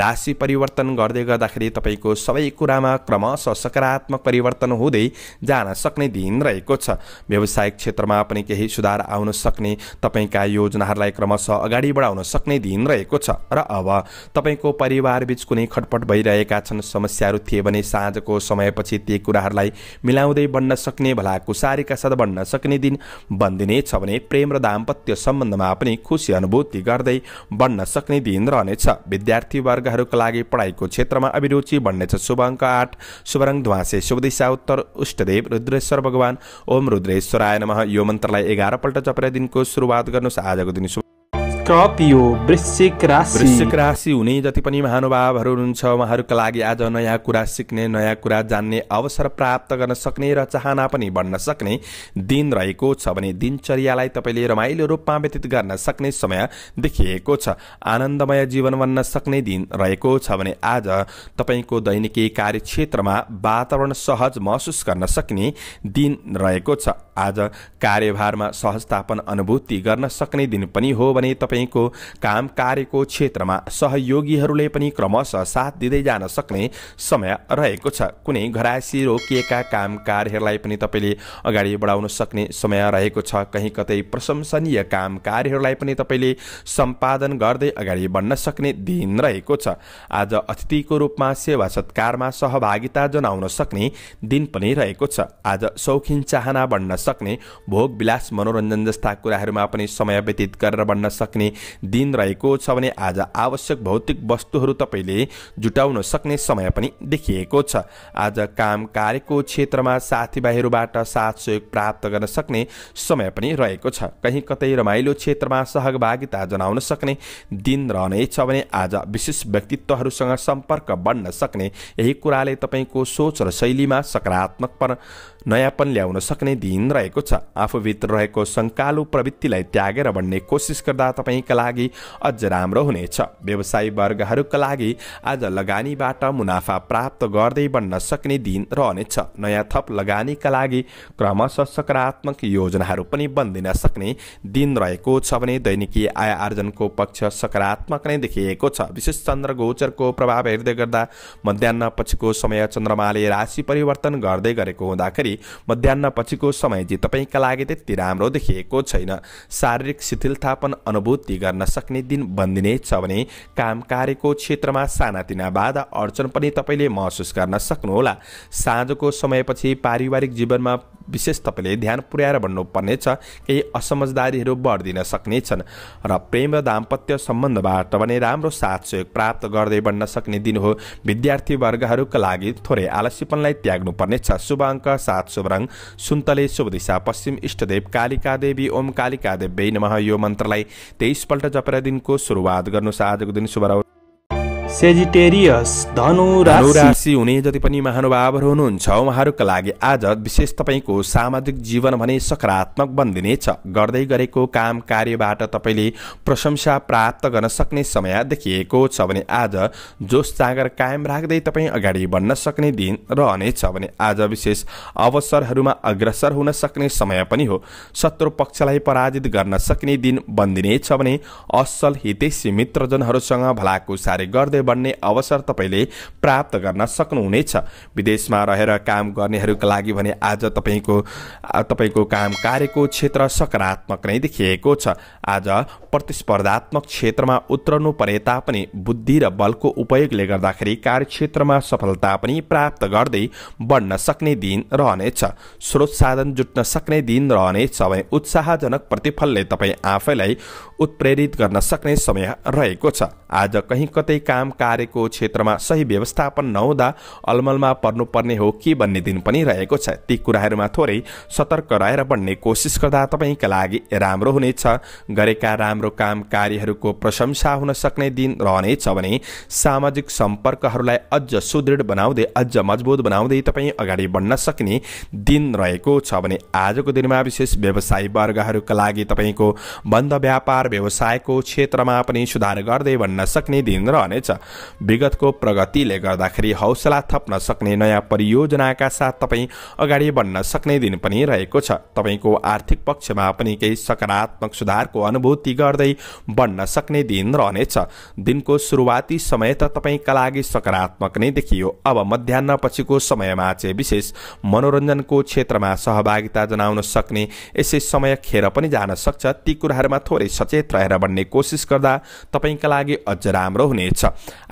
राशि परिवर्तन गर्दै गर्दाखेरि तपाईँको सबै कुरामा क्रमशः सकारात्मक परिवर्तन हुँदै जान सक्ने दिन रहेको छ व्यावसायिक क्षेत्रमा पनि केही सुधार आउन सक्ने तपाईँका योजनाहरूलाई क्रमशः अगाडि बढाउन सक्ने दिन रहेको छ र अब तपाईँको परिवारबीच कुनै खटपट भइरहेका छन् समस्याहरू थिए भने साँझको समयपछि ती कुराहरूलाई मिलाउँदै बन्न सक्ने भला कुसारीका साथ बन्न सक्ने दिन बनिदिनेछ भने प्रेम र दाम्पत्य सम्बन्धमा पनि खुसी अनुभूति गर्दै बन्न सक्ने दिन रहनेछ विद्यार्थी विद्यार्थीवर्गहरूका लागि पढाइको क्षेत्रमा अभिरुचि बन्नेछ शुभ अङ्क आठ शुभ रङ ध्वासे शुभ दिशा उत्तर उष्टदेव रुद्रेश्वर भगवान् ओम रुद्रेश्वराय नम यो मन्त्रलाई एघारपल्ट दिनको सुरुवात गर्नुहोस् आजको दिन स्कर्पियो वृश्चिक राशि वृश्चिक राशि हुने जति पनि महानुभावहरू हुनुहुन्छ उहाँहरूका लागि आज नयाँ कुरा सिक्ने नयाँ कुरा जान्ने अवसर प्राप्त गर्न सक्ने र चाहना पनि बढ्न सक्ने दिन रहेको छ भने दिनचर्यालाई तपाईँले रमाइलो रूपमा व्यतीत गर्न सक्ने समय देखिएको छ आनन्दमय जीवन बन्न सक्ने दिन रहेको छ भने आज तपाईँको दैनिकी कार्यक्षेत्रमा वातावरण सहज महसुस गर्न सक्ने दिन रहेको छ आज कार्यभारमा सहजतापन अनुभूति गर्न सक्ने दिन पनि हो भने तपाईँ तपाईँको काम कार्यको क्षेत्रमा सहयोगीहरूले पनि क्रमशः साथ दिँदै जान सक्ने समय रहेको छ कुनै घरासी रोकिएका काम कार्यहरूलाई पनि तपाईँले अगाडि बढाउन सक्ने समय रहेको छ कहीँ कतै प्रशंसनीय काम कार्यहरूलाई पनि तपाईँले सम्पादन गर्दै अगाडि बढ्न सक्ने दिन रहेको छ आज अतिथिको रूपमा सेवा सत्कारमा सहभागिता जनाउन सक्ने दिन पनि रहेको छ आज शौखिन चाहना बढ्न सक्ने भोग विलास मनोरञ्जन जस्ता कुराहरूमा पनि समय व्यतीत गरेर बन्न सक्ने हुने दिन रहेको छ भने आज आवश्यक भौतिक वस्तुहरू तपाईँले जुटाउन सक्ने समय पनि देखिएको छ आज काम कार्यको क्षेत्रमा साथीभाइहरूबाट साथ सहयोग प्राप्त गर्न सक्ने समय पनि रहेको छ कहीँ कतै रमाइलो क्षेत्रमा सहभागिता जनाउन सक्ने दिन रहनेछ भने आज विशेष व्यक्तित्वहरूसँग सम्पर्क बढ्न सक्ने यही कुराले तपाईँको सोच र शैलीमा सकारात्मक नयाँपन ल्याउन सक्ने दिन रहेको छ आफूभित्र रहेको सङ्कालु प्रवृत्तिलाई त्यागेर बन्ने कोसिस गर्दा तपाईँका लागि अझ राम्रो हुनेछ व्यवसायी वर्गहरूका लागि आज लगानीबाट मुनाफा प्राप्त गर्दै बन्न सक्ने दिन रहनेछ नयाँ थप लगानीका लागि क्रमशः सकारात्मक योजनाहरू पनि बन्दिन सक्ने दिन रहेको छ भने दैनिकी आय आर्जनको पक्ष सकारात्मक नै देखिएको छ विशेष चन्द्र गोचरको प्रभाव हेर्दै गर्दा मध्याह पछिको समय चन्द्रमाले राशि परिवर्तन गर्दै गरेको हुँदाखेरि गरी पछिको समय चाहिँ तपाईँका लागि त्यति राम्रो देखिएको छैन शारीरिक शिथिलतापन अनुभूति गर्न सक्ने दिन बन्दिने छ भने काम कार्यको क्षेत्रमा सानातिना बाधा अडचन पनि तपाईँले महसुस गर्न सक्नुहोला साँझको समयपछि पारिवारिक जीवनमा विशेष तपाईँले ध्यान पुर्याएर भन्नुपर्नेछ केही असमझदारीहरू बढिदिन सक्नेछन् र प्रेम र दाम्पत्य सम्बन्धबाट भने राम्रो साथ सहयोग प्राप्त गर्दै बन्न सक्ने दिन हो विद्यार्थी वर्गहरूका लागि थोरै आलस्यपनलाई त्याग्नुपर्नेछ शुभ अङ्क सात सात शुभरङ सुन्तले शुभ दिशा पश्चिम इष्टदेव कालिका देवी ओम कालिका देवी नमः यो मन्त्रलाई तेइसपल्ट जपेर दिनको सुरुवात गर्नु आजको दिन शुभ सेजिटेरियस धनु राशि हुने जति पनि महानुभावहरू हुनुहुन्छ उहाँहरूका लागि आज विशेष तपाईँको सामाजिक जीवन भने सकारात्मक बनिदिनेछ गर्दै गरेको काम कार्यबाट तपाईँले प्रशंसा प्राप्त गर्न सक्ने समय देखिएको छ भने आज जोस जाँगर कायम राख्दै तपाईँ अगाडि बढ्न सक्ने दिन रहनेछ भने आज विशेष अवसरहरूमा अग्रसर हुन सक्ने समय पनि हो शत्रु पक्षलाई पराजित गर्न सक्ने दिन बनिदिनेछ भने असल हितैषी मित्रजनहरूसँग भलाकुसारी गर्दै बन्ने अवसर तपाईँले प्राप्त गर्न सक्नुहुनेछ विदेशमा रहेर काम गर्नेहरूका लागि भने आज तपाईँको तपाईँको काम कार्यको क्षेत्र सकारात्मक नै देखिएको छ आज प्रतिस्पर्धात्मक क्षेत्रमा उत्रनु परे तापनि बुद्धि र बलको उपयोगले गर्दाखेरि कार्यक्षेत्रमा सफलता पनि प्राप्त गर्दै बढ्न सक्ने दिन रहनेछ स्रोत साधन जुट्न सक्ने दिन रहनेछ भने उत्साहजनक प्रतिफलले तपाईँ आफैलाई उत्प्रेरित गर्न सक्ने समय रहेको छ आज कहीँ कतै काम कार्यको क्षेत्रमा सही व्यवस्थापन नहुँदा अलमलमा पर्नुपर्ने हो कि भन्ने दिन पनि रहेको छ ती कुराहरूमा थोरै सतर्क रहेर बढ्ने कोसिस गर्दा तपाईँका लागि राम्रो हुनेछ गरेका राम्रो काम कार्यहरूको प्रशंसा हुन सक्ने दिन रहनेछ भने सामाजिक सम्पर्कहरूलाई अझ सुदृढ बनाउँदै अझ मजबुत बनाउँदै तपाईँ अगाडि बढ्न सक्ने दिन रहेको छ भने आजको दिनमा विशेष व्यवसायी वर्गहरूका लागि तपाईँको बन्द व्यापार व्यवसायको क्षेत्रमा पनि सुधार गर्दै भन्न सक्ने दिन रहनेछ विगतको प्रगतिले गर्दाखेरि हौसला थप्न सक्ने नयाँ परियोजनाका साथ तपाईँ अगाडि बढ्न सक्ने दिन पनि रहेको छ तपाईँको आर्थिक पक्षमा पनि केही सकारात्मक सुधारको अनुभूति गर्दै बढ्न सक्ने दिन रहनेछ दिनको सुरुवाती समय त तपाईँका लागि सकारात्मक नै देखियो अब मध्याह पछिको समयमा चाहिँ विशेष मनोरञ्जनको क्षेत्रमा सहभागिता जनाउन सक्ने यसै समय खेर पनि जान सक्छ ती कुराहरूमा थोरै सचेत रहेर बन्ने कोसिस गर्दा तपाईँका लागि अझ राम्रो हुनेछ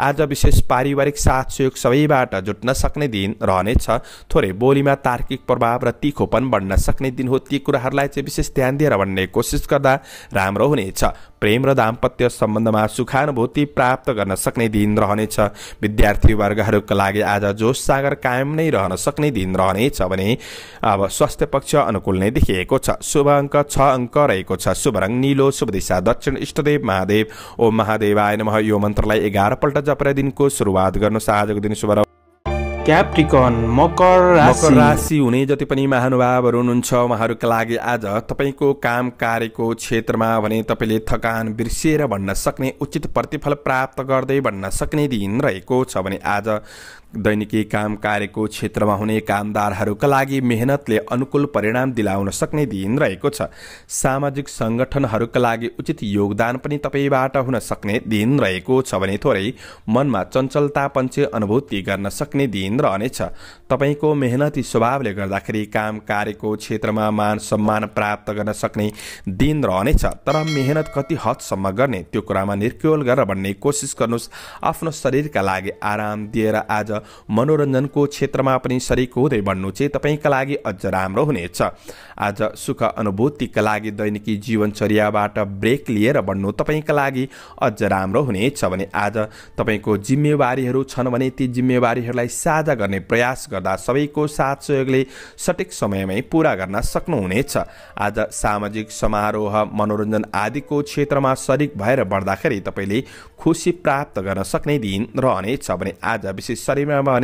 आज विशेष पारिवारिक साथ सहयोग सबैबाट जुट्न सक्ने दिन रहनेछ थोरै बोलीमा तार्किक प्रभाव र तिखोपन बढ्न सक्ने दिन हो ती कुराहरूलाई चाहिँ विशेष ध्यान दिएर भन्ने कोसिस गर्दा राम्रो हुनेछ प्रेम र दाम्पत्य सम्बन्धमा सुखानुभूति प्राप्त गर्न सक्ने दिन रहनेछ विद्यार्थीवर्गहरूका लागि आज जोस सागर कायम नै रहन सक्ने दिन रहनेछ भने अब स्वास्थ्य पक्ष अनुकूल नै देखिएको छ शुभ अङ्क छ अङ्क रहेको छ शुभ रङ निलो शुभ दिशा दक्षिण इष्टदेव महादेव ओम महादेवाय नमः यो मन्त्रलाई एघारपल्ट जपरा दिनको सुरुवात गर्नुहोस् आजको दिन शुभ क्याप्टिकन मकर मकर राशि हुने जति पनि महानुभावहरू हुनुहुन्छ उहाँहरूका लागि आज तपाईँको काम कार्यको क्षेत्रमा भने तपाईँले थकान बिर्सिएर भन्न सक्ने उचित प्रतिफल प्राप्त गर्दै भन्न सक्ने दिन रहेको छ भने आज दैनिकी काम कार्यको क्षेत्रमा हुने कामदारहरूका लागि मेहनतले अनुकूल परिणाम दिलाउन सक्ने दिन रहेको छ सामाजिक सङ्गठनहरूका लागि उचित योगदान पनि तपाईँबाट हुन सक्ने दिन रहेको छ भने थोरै मनमा चञ्चलता पञ्चे अनुभूति गर्न सक्ने दिन रहनेछ तपाईँको मेहनती स्वभावले गर्दाखेरि काम कार्यको क्षेत्रमा मान सम्मान प्राप्त गर्न सक्ने दिन रहनेछ तर मेहनत कति हदसम्म गर्ने त्यो कुरामा निर्क्योल गरेर भन्ने कोसिस गर्नुहोस् आफ्नो शरीरका लागि आराम दिएर आज मनोरञ्जनको क्षेत्रमा पनि शरीक हुँदै बन्नु चाहिँ तपाईँका लागि अझ राम्रो हुनेछ आज सुख अनुभूतिका लागि दैनिकी जीवनचर्याबाट ब्रेक लिएर बन्नु तपाईँका लागि अझ राम्रो हुनेछ भने आज तपाईँको जिम्मेवारीहरू छन् भने ती जिम्मेवारीहरूलाई साझा गर्ने प्रयास गर्दा सबैको साथ सहयोगले सठिक समयमै पुरा गर्न सक्नुहुनेछ आज सामाजिक समारोह मनोरञ्जन आदिको क्षेत्रमा सरिक भएर बढ्दाखेरि तपाईँले खुसी प्राप्त गर्न सक्ने दिन रहनेछ भने आज विशेष शरीर शरीरमा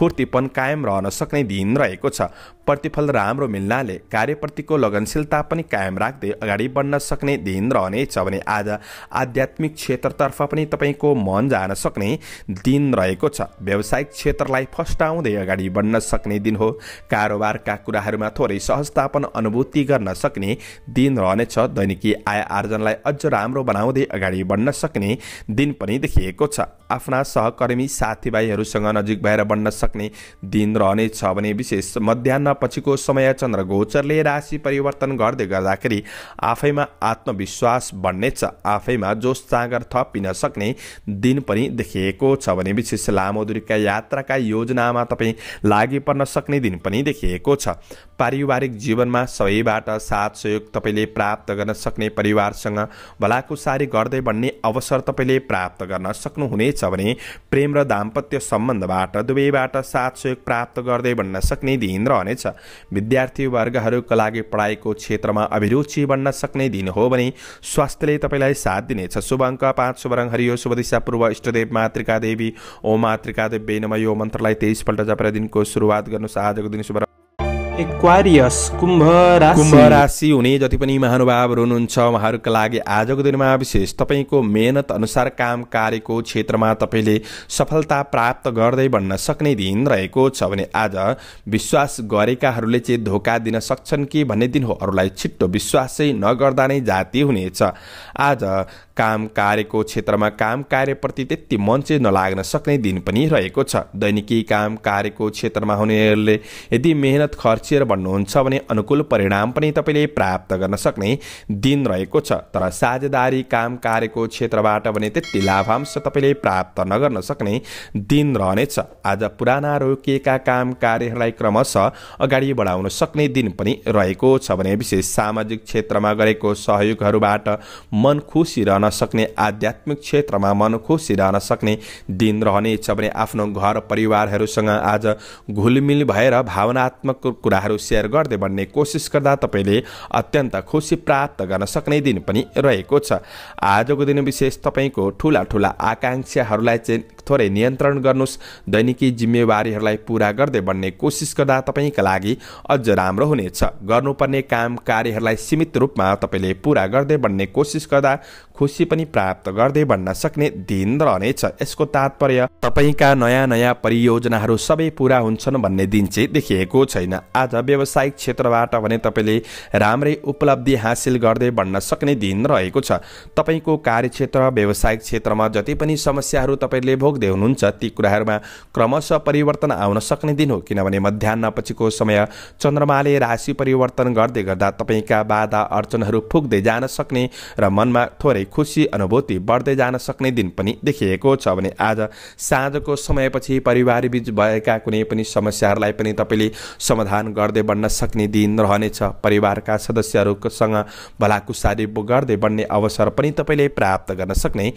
भने कायम रहन सक्ने दिन रहेको छ प्रतिफल राम्रो मिल्नाले कार्यप्रतिको लगनशीलता पनि कायम राख्दै अगाडि बढ्न सक्ने दिन रहनेछ भने आज आध्यात्मिक क्षेत्रतर्फ पनि तपाईँको मन जान सक्ने दिन रहेको छ व्यावसायिक क्षेत्रलाई फस्टाउँदै अगाडि बढ्न सक्ने दिन हो कारोबारका कुराहरूमा थोरै सहजतापन अनुभूति गर्न सक्ने दिन रहनेछ दैनिकी आय आर्जनलाई अझ राम्रो बनाउँदै अगाडि बढ्न सक्ने दिन पनि देखिएको छ आफ्ना सहकर्मी साथीभाइहरूसँग नजिक भएर बढ्न सक्ने दिन रहनेछ भने विशेष मध्याह पछिको समय चन्द्र गोचरले राशि परिवर्तन गर्दै गर्दाखेरि आफैमा आत्मविश्वास बढ्नेछ आफैमा जोस सागर थपिन सक्ने दिन पनि देखिएको छ भने विशेष लामो दूरीका यात्राका योजनामा तपाईँ लागि पर्न सक्ने दिन पनि देखिएको छ पारिवारिक जीवनमा सबैबाट साथ सहयोग तपाईँले प्राप्त गर्न सक्ने परिवारसँग भलाकुसारी गर्दै भन्ने अवसर तपाईँले प्राप्त गर्न सक्नुहुनेछ भने प्रेम र दाम्पत्य सम्बन्धबाट दुवैबाट साथ सहयोग प्राप्त गर्दै भन्न सक्ने दिन रहनेछ विद्यार्थी लागि पढाइको क्षेत्रमा अभिरुचि बन्न सक्ने दिन हो भने स्वास्थ्यले तपाईँलाई साथ दिनेछ शुभ अङ्क पाँच शुभ रङ हरियो शुभ दिशा पूर्व इष्टदेव मातृका देवी ओ मातृका देवी नम यो मन्त्रलाई तेइसपल्ट जपेर दिनको सुरुवात गर्नुहोस् आजको दिन शुभ एक्वारियस कुम्भ राशि कुम्भ राशि हुने जति पनि महानुभावहरू हुनुहुन्छ उहाँहरूका लागि आजको दिनमा विशेष तपाईँको मेहनत अनुसार काम कार्यको क्षेत्रमा तपाईँले सफलता प्राप्त गर्दै भन्न सक्ने दिन रहेको छ भने आज विश्वास गरेकाहरूले चाहिँ धोका दिन सक्छन् कि भन्ने दिन हो अरूलाई छिट्टो विश्वासै नगर्दा नै जाति हुनेछ आज काम कार्यको क्षेत्रमा काम कार्यप्रति त्यति मन चाहिँ नलाग्न सक्ने दिन पनि रहेको छ दैनिकी काम कार्यको क्षेत्रमा हुनेहरूले यदि मेहनत खर्चिएर भन्नुहुन्छ भने अनुकूल परिणाम पनि तपाईँले प्राप्त गर्न सक्ने दिन रहेको छ तर साझेदारी काम कार्यको क्षेत्रबाट भने त्यति लाभांश तपाईँले प्राप्त नगर्न सक्ने दिन रहनेछ आज पुराना रोकिएका काम कार्यहरूलाई क्रमशः अगाडि बढाउन सक्ने दिन पनि रहेको छ भने विशेष सामाजिक क्षेत्रमा गरेको सहयोगहरूबाट मन खुसी रहन गर्न सक्ने आध्यात्मिक क्षेत्रमा मन खुसी रहन सक्ने दिन रहने छ भने आफ्नो घर परिवारहरूसँग आज घुलमिल भएर भावनात्मक कुराहरू सेयर गर्दै भन्ने कोसिस गर्दा तपाईँले अत्यन्त खुसी प्राप्त गर्न सक्ने दिन पनि रहेको छ आजको दिन विशेष तपाईँको ठुला ठुला आकाङ्क्षाहरूलाई चाहिँ थोरै नियन्त्रण गर्नुहोस् दैनिकी जिम्मेवारीहरूलाई पुरा गर्दै बन्ने कोसिस गर्दा तपाईँका लागि अझ राम्रो हुनेछ गर्नुपर्ने काम कार्यहरूलाई सीमित रूपमा तपाईँले पुरा गर्दै बन्ने कोसिस गर्दा खुसी पनि प्राप्त गर्दै बन्न सक्ने दिन रहनेछ यसको तात्पर्य तपाईँका नयाँ नयाँ परियोजनाहरू सबै पुरा हुन्छन् भन्ने दिन चाहिँ देखिएको छैन आज व्यावसायिक क्षेत्रबाट भने तपाईँले राम्रै उपलब्धि हासिल गर्दै बन्न सक्ने दिन रहेको छ तपाईँको कार्यक्षेत्र व्यावसायिक क्षेत्रमा जति पनि समस्याहरू तपाईँले भोग तोक्दै हुनुहुन्छ ती कुराहरूमा क्रमशः परिवर्तन आउन सक्ने दिन हो किनभने मध्याहपछिको समय चन्द्रमाले राशि परिवर्तन गर्दै गर्दा तपाईँका बाधा अर्चनहरू फुक्दै जान सक्ने र मनमा थोरै खुसी अनुभूति बढ्दै जान सक्ने दिन पनि देखिएको छ भने आज साँझको समयपछि परिवारबीच भएका कुनै पनि समस्याहरूलाई पनि तपाईँले समाधान गर्दै बढ्न सक्ने दिन रहनेछ परिवारका सदस्यहरूसँग भलाकुसारी गर्दै बढ्ने अवसर पनि तपाईँले प्राप्त गर्न सक्ने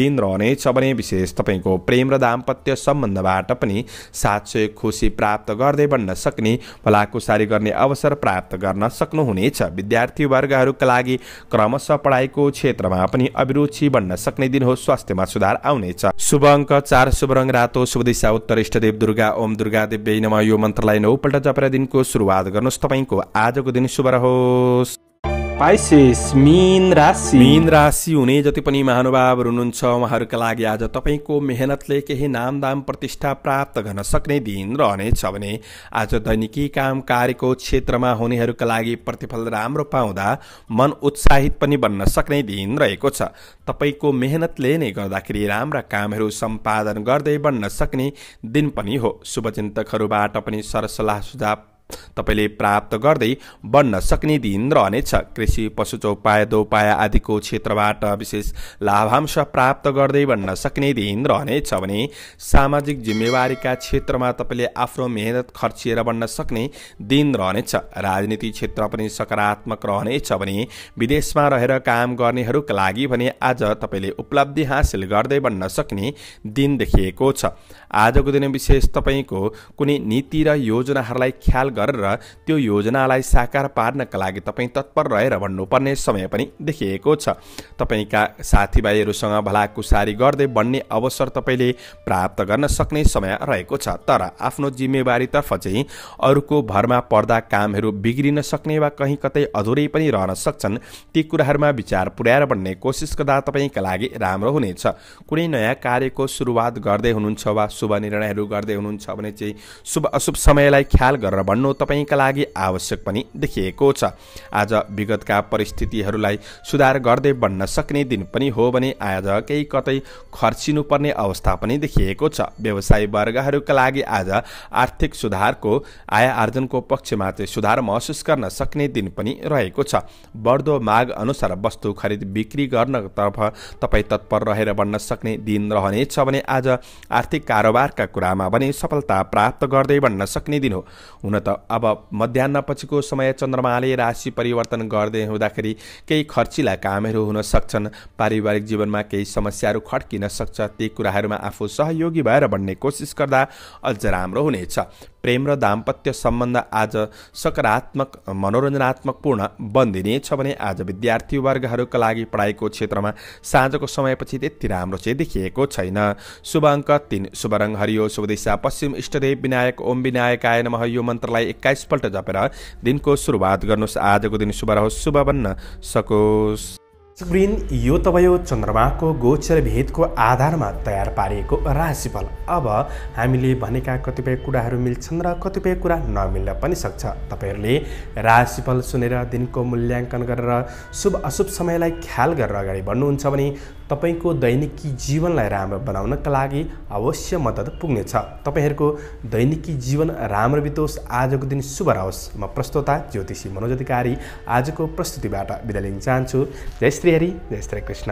दिन रहनेछ भने विशेष तपाईँको प्रेम र दाम्पत्य सम्बन्धबाट पनि साथ सहयोग खुसी प्राप्त गर्दै बन्न सक्ने भलाकुसारी गर्ने अवसर प्राप्त गर्न सक्नुहुनेछ विद्यार्थी वर्गहरूका लागि क्रमशः पढाइको क्षेत्रमा पनि अभिरुचि बन्न सक्ने दिन हो स्वास्थ्यमा सुधार आउनेछ शुभ अङ्क चार शुभ रङ रातो शुभ दिशा उत्तर इष्टदेव दुर्गा ओम दुर्गा देव्य नम यो मन्त्रलाई नौपल्ट जपेर दिनको सुरुवात गर्नुहोस् तपाईँको आजको दिन शुभ रहोस् पाइसेस मिन राशि मिन राशि हुने जति पनि महानुभावहरू हुनुहुन्छ उहाँहरूका लागि आज तपाईँको मेहनतले केही नाम दाम प्रतिष्ठा प्राप्त गर्न सक्ने दिन रहनेछ भने आज दैनिकी काम कार्यको क्षेत्रमा हुनेहरूका लागि प्रतिफल राम्रो पाउँदा मन उत्साहित पनि बन्न सक्ने दिन रहेको छ तपाईँको मेहनतले नै गर्दाखेरि राम्रा कामहरू सम्पादन गर्दै बन्न सक्ने दिन पनि हो शुभचिन्तकहरूबाट पनि सरसल्लाह सुझाव तपाईँले प्राप्त गर्दै बन्न सक्ने दिन रहनेछ कृषि पशु चौपाया दोपाया आदिको क्षेत्रबाट विशेष लाभांश प्राप्त गर्दै बन्न सक्ने दिन रहनेछ भने सामाजिक जिम्मेवारीका क्षेत्रमा तपाईँले आफ्नो मेहनत खर्चिएर बन्न सक्ने दिन रहनेछ राजनीति क्षेत्र पनि सकारात्मक रहनेछ भने विदेशमा रहेर काम गर्नेहरूका लागि भने आज तपाईँले उपलब्धि हासिल गर्दै बन्न सक्ने दिन देखिएको छ आजको दिन विशेष तपाईँको कुनै नीति र योजनाहरूलाई ख्याल गरेर त्यो योजनालाई साकार पार्नका लागि तपाईँ तत्पर रहेर भन्नुपर्ने समय पनि देखिएको छ तपाईँका साथीभाइहरूसँग भलाकुसारी गर्दै बन्ने अवसर तपाईँले प्राप्त गर्न सक्ने समय रहेको छ तर आफ्नो जिम्मेवारीतर्फ चाहिँ अरूको भरमा पर्दा कामहरू बिग्रिन सक्ने वा कहीँ कतै अधुरै पनि रहन सक्छन् ती कुराहरूमा विचार पुर्याएर बन्ने कोसिस गर्दा तपाईँका लागि राम्रो हुनेछ कुनै नयाँ कार्यको सुरुवात गर्दै हुनुहुन्छ वा शुभ निर्णयहरू गर्दै हुनुहुन्छ भने चाहिँ शुभ अशुभ समयलाई ख्याल गरेर भन्नु तपाईँका लागि आवश्यक पनि देखिएको छ आज विगतका परिस्थितिहरूलाई सुधार गर्दै बन्न सक्ने दिन पनि हो भने आज केही कतै खर्चिनुपर्ने अवस्था पनि देखिएको छ व्यवसाय वर्गहरूका लागि आज आर्थिक सुधारको आय आर्जनको पक्षमा चाहिँ सुधार महसुस गर्न सक्ने दिन पनि रहेको छ बढ्दो माग अनुसार वस्तु खरिद बिक्री गर्नतर्फ तपाईँ तत्पर रहेर बन्न सक्ने दिन रहनेछ भने आज आर्थिक कारोबारका कुरामा भने सफलता प्राप्त गर्दै बन्न सक्ने दिन हो हुन त अब मध्याहपछिको समय चन्द्रमाले राशि परिवर्तन गर्दै हुँदाखेरि केही खर्चिला कामहरू हुन सक्छन् पारिवारिक जीवनमा केही समस्याहरू खड्किन सक्छ ती कुराहरूमा आफू सहयोगी भएर भन्ने कोसिस गर्दा अझ राम्रो हुनेछ प्रेम र दाम्पत्य सम्बन्ध आज सकारात्मक मनोरञ्जनात्मक पूर्ण बनिदिनेछ भने आज विद्यार्थी विद्यार्थीवर्गहरूका लागि पढाइको क्षेत्रमा साँझको समयपछि त्यति राम्रो चाहिँ देखिएको छैन शुभ अङ्क तिन शुभ रङ हरियो शुभ दिशा पश्चिम इष्टदेव विनायक ओम विनायक आयन नमः यो मन्त्रलाई एक्काइसपल्ट जपेर दिनको सुरुवात गर्नुहोस् आजको दिन शुभ रहोस् शुभ बन्न सकोस् वृन्द यो त भयो चन्द्रमाको गोचर भेदको आधारमा तयार पारिएको राशिफल अब हामीले भनेका कतिपय कुराहरू मिल्छन् र कतिपय कुरा नमिल्न पनि सक्छ तपाईँहरूले राशिफल सुनेर दिनको मूल्याङ्कन गरेर शुभ अशुभ समयलाई ख्याल गरेर अगाडि बढ्नुहुन्छ भने तपाईँको दैनिकी जीवनलाई राम्रो बनाउनका लागि अवश्य मद्दत पुग्नेछ तपाईँहरूको दैनिकी जीवन राम्रो बितोस् आजको दिन शुभ रहोस् म प्रस्तोता ज्योतिषी मनोज अधिकारी आजको प्रस्तुतिबाट बिदा लिन चाहन्छु जय श्री हरि जय श्री कृष्ण